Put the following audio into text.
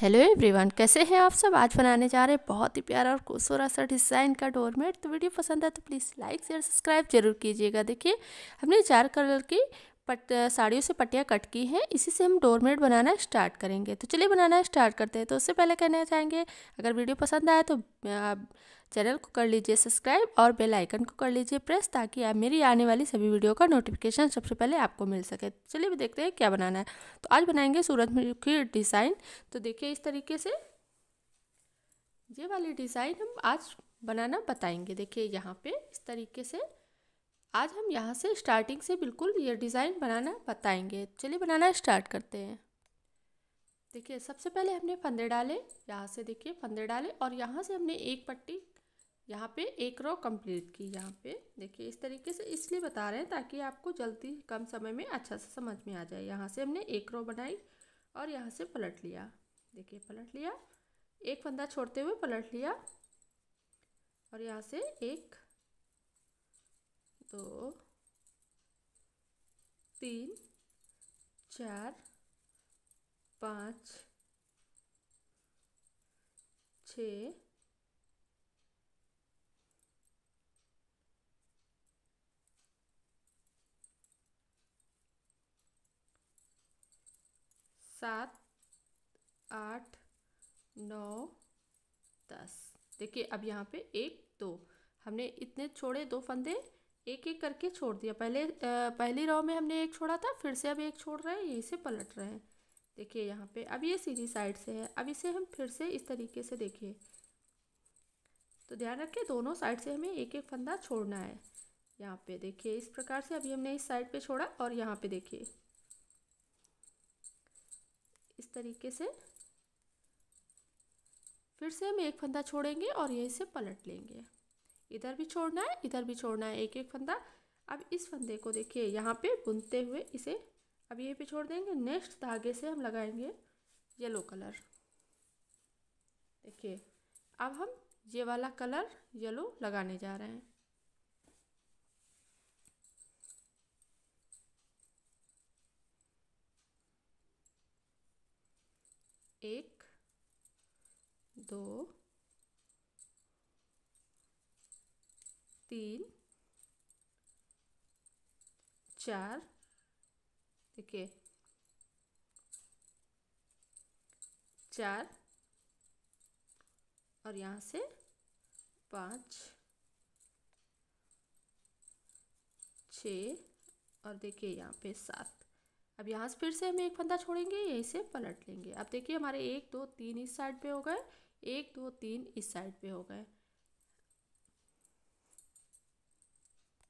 hello everyone कैसे हैं आप सब आज बनाने जा रहे हैं बहुत ही प्यारा और खूबसूरत सा डिज़ाइन का डोरमेट तो वीडियो पसंद है तो प्लीज़ लाइक शेयर सब्सक्राइब जरूर कीजिएगा देखिए हमने चार कलर की पट साड़ियों से पट्टियाँ कट की हैं इसी से हम डोरमेट बनाना स्टार्ट करेंगे तो चलिए बनाना स्टार्ट करते हैं तो उससे पहले कहना चाहेंगे अगर वीडियो पसंद आए तो आप चैनल को कर लीजिए सब्सक्राइब और बेल आइकन को कर लीजिए प्रेस ताकि आप मेरी आने वाली सभी वीडियो का नोटिफिकेशन सबसे पहले आपको मिल सके चलिए भी देखते हैं क्या बनाना है तो आज बनाएंगे सूरजमुखी डिज़ाइन तो देखिए इस तरीके से ये वाली डिज़ाइन हम आज बनाना बताएंगे देखिए यहाँ पे इस तरीके से आज हम यहाँ से स्टार्टिंग से बिल्कुल ये डिज़ाइन बनाना बताएंगे चलिए बनाना स्टार्ट करते हैं देखिए सबसे पहले हमने फंदे डाले यहाँ से देखिए फंदे डाले और यहाँ से हमने एक पट्टी यहाँ पे एक रो कंप्लीट की यहाँ पे देखिए इस तरीके से इसलिए बता रहे हैं ताकि आपको जल्दी कम समय में अच्छा से समझ में आ जाए यहाँ से हमने एक रो बनाई और यहाँ से पलट लिया देखिए पलट लिया एक फंदा छोड़ते हुए पलट लिया और यहाँ से एक दो तीन चार पाँच छ सात आठ नौ दस देखिए अब यहाँ पे एक दो हमने इतने छोड़े दो फंदे एक एक करके छोड़ दिया पहले पहली रॉ में हमने एक छोड़ा था फिर से अब एक छोड़ रहे हैं यहीं से पलट रहे हैं देखिए यहाँ पे अब ये सीधी साइड से है अब इसे हम फिर से इस तरीके से देखिए तो ध्यान रखिए दोनों साइड से हमें एक एक फंदा छोड़ना है यहाँ पे देखिए इस प्रकार से अभी हमने इस साइड पे छोड़ा और यहाँ पे देखिए इस तरीके से फिर से हम एक फंदा छोड़ेंगे और यहीं से पलट लेंगे इधर भी छोड़ना है इधर भी छोड़ना है एक एक फंदा अब इस फंदे को देखिए यहाँ पे बुनते हुए इसे अब ये पे छोड़ देंगे नेक्स्ट धागे से हम लगाएंगे येलो कलर देखिए अब हम ये वाला कलर येलो लगाने जा रहे हैं एक दो तीन चार देखिए चार और यहाँ से पाँच छ और देखिए यहाँ पे सात अब यहाँ से फिर से हम एक फंदा छोड़ेंगे यहीं से पलट लेंगे अब देखिए हमारे एक दो तीन इस साइड पे हो गए एक दो तीन इस साइड पे हो गए